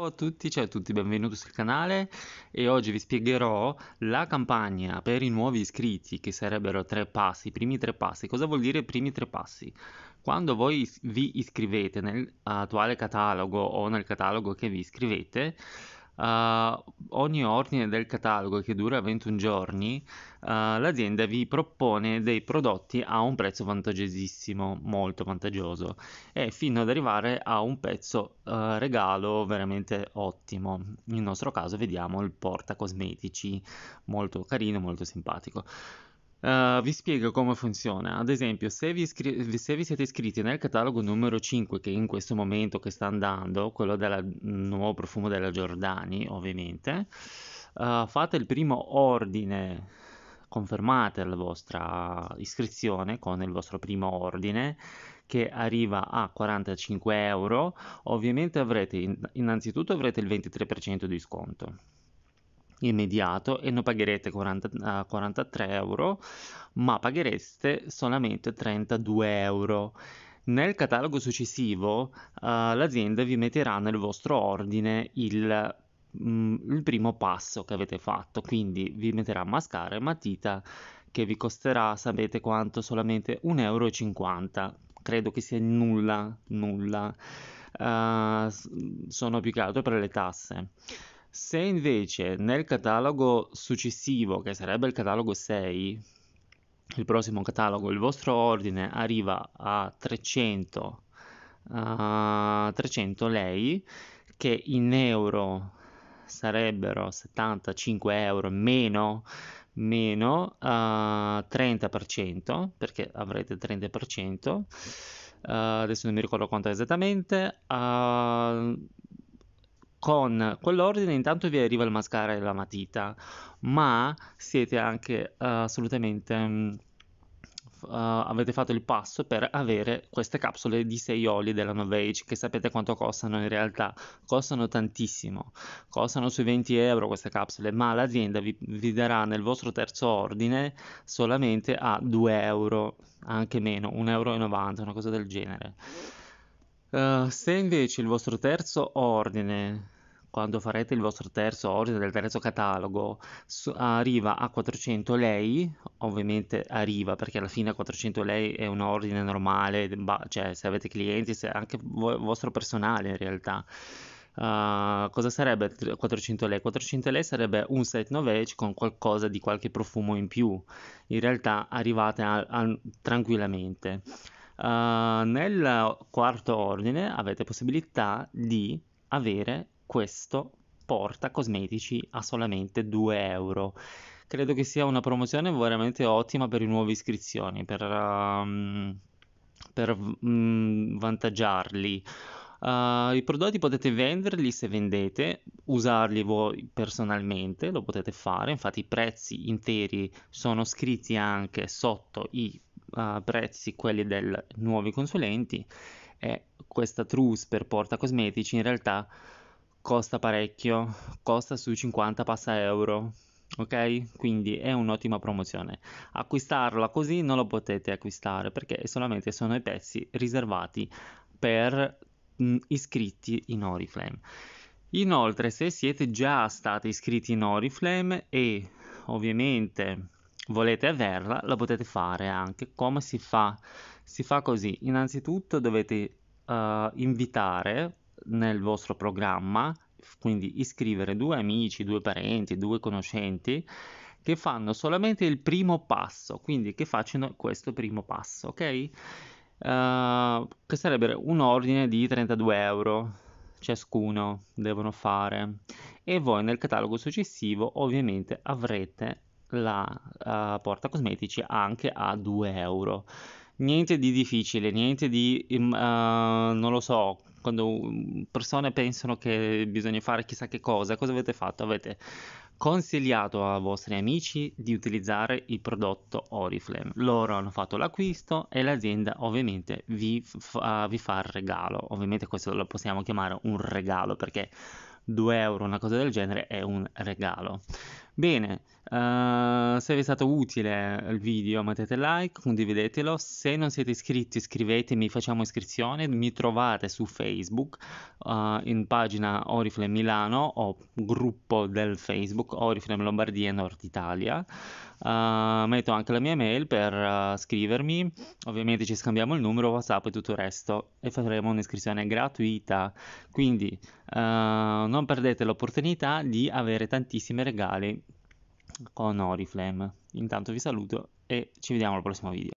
Ciao a tutti, ciao a tutti, benvenuti sul canale e oggi vi spiegherò la campagna per i nuovi iscritti che sarebbero tre passi, i primi tre passi. Cosa vuol dire i primi tre passi? Quando voi vi iscrivete nell'attuale catalogo o nel catalogo che vi iscrivete, uh, ogni ordine del catalogo che dura 21 giorni, uh, l'azienda vi propone dei prodotti a un prezzo vantaggiosissimo, molto vantaggioso, e fino ad arrivare a un pezzo uh, regalo veramente ottimo. Nel nostro caso vediamo il porta cosmetici, molto carino, molto simpatico. Uh, vi spiego come funziona. Ad esempio, se vi, iscri- se vi, siete iscritti nel catalogo numero 5, che in questo momento che sta andando, quello del mm, nuovo profumo della Giordani, ovviamente, uh, fate il primo ordine, confermate la vostra iscrizione con il vostro primo ordine che arriva a 45 euro. Ovviamente avrete, innanzitutto avrete il 23% di sconto immediato e non pagherete 40, 43 eh, euro ma paghereste solamente 32 euro nel catalogo successivo uh, eh, l'azienda vi metterà nel vostro ordine il, mh, mm, il primo passo che avete fatto quindi vi metterà mascara e matita che vi costerà sapete quanto solamente 1,50 euro credo che sia nulla nulla Uh, sono più che altro per le tasse. Se invece nel catalogo successivo, che sarebbe il catalogo 6, il prossimo catalogo, il vostro ordine arriva a 300, uh, 300 lei, che in euro sarebbero 75 euro meno meno uh, 30% perché avrete 30% uh, eh, adesso non mi ricordo quanto esattamente uh, con quell'ordine intanto vi arriva il mascara e la matita, ma siete anche uh, assolutamente... Uh, avete fatto il passo per avere queste capsule di 6 oli della Novage che sapete quanto costano in realtà costano tantissimo costano sui 20 euro queste capsule ma l'azienda vi, vi darà nel vostro terzo ordine solamente a 2 euro anche meno 1,90 euro una cosa del genere eh, se invece il vostro terzo ordine, quando farete il vostro terzo ordine del terzo catalogo, su, arriva a 400 lei, ovviamente arriva perché alla fine 400 lei è un ordine normale, cioè se avete clienti, se anche il vostro personale in realtà. Uh, cosa sarebbe 400 lei? 400 lei sarebbe un set novage con qualcosa di qualche profumo in più. In realtà arrivate a, a, tranquillamente. Uh, nel quarto ordine avete possibilità di avere questo porta cosmetici a solamente 2 euro. Credo che sia una promozione veramente ottima per i nuovi iscrizioni, per, um, per um, vantaggiarli. Uh, I prodotti potete venderli se vendete, usarli voi personalmente, lo potete fare, infatti i prezzi interi sono scritti anche sotto i uh, prezzi quelli dei nuovi consulenti e questa truce per porta cosmetici in realtà costa parecchio, costa su 50 passa euro, ok? Quindi è un'ottima promozione. Acquistarla così non lo potete acquistare perché solamente sono i pezzi riservati per mh, iscritti in Oriflame. Inoltre, se siete già stati iscritti in Oriflame e ovviamente volete averla, la potete fare anche. Come si fa? Si fa così. Innanzitutto dovete uh, invitare nel vostro programma, quindi iscrivere due amici, due parenti, due conoscenti che fanno solamente il primo passo, quindi che facciano questo primo passo, ok? Uh, che sarebbe un ordine di 32 euro ciascuno devono fare e voi nel catalogo successivo ovviamente avrete la uh, porta cosmetici anche a 2 euro. Niente di difficile, niente di, uh, non lo so, quando persone pensano che bisogna fare chissà che cosa, cosa avete fatto? Avete consigliato a vostri amici di utilizzare il prodotto Oriflame. Loro hanno fatto l'acquisto e l'azienda ovviamente vi, fa, eh, vi fa il regalo. Ovviamente questo lo possiamo chiamare un regalo perché 2 euro, una cosa del genere, è un regalo. Bene, se vi è stato utile il video mettete like, condividetelo, se non siete iscritti iscrivetemi, facciamo iscrizione, mi trovate su Facebook uh, in pagina Oriflame Milano o gruppo del Facebook Oriflame Lombardia Nord Italia. Uh, metto anche la mia mail per eh, scrivermi, ovviamente ci scambiamo il numero, WhatsApp e tutto il resto e faremo un'iscrizione gratuita. Quindi non perdete l'opportunità di avere tantissimi regali con Oriflame. Intanto vi saluto e ci vediamo al prossimo video.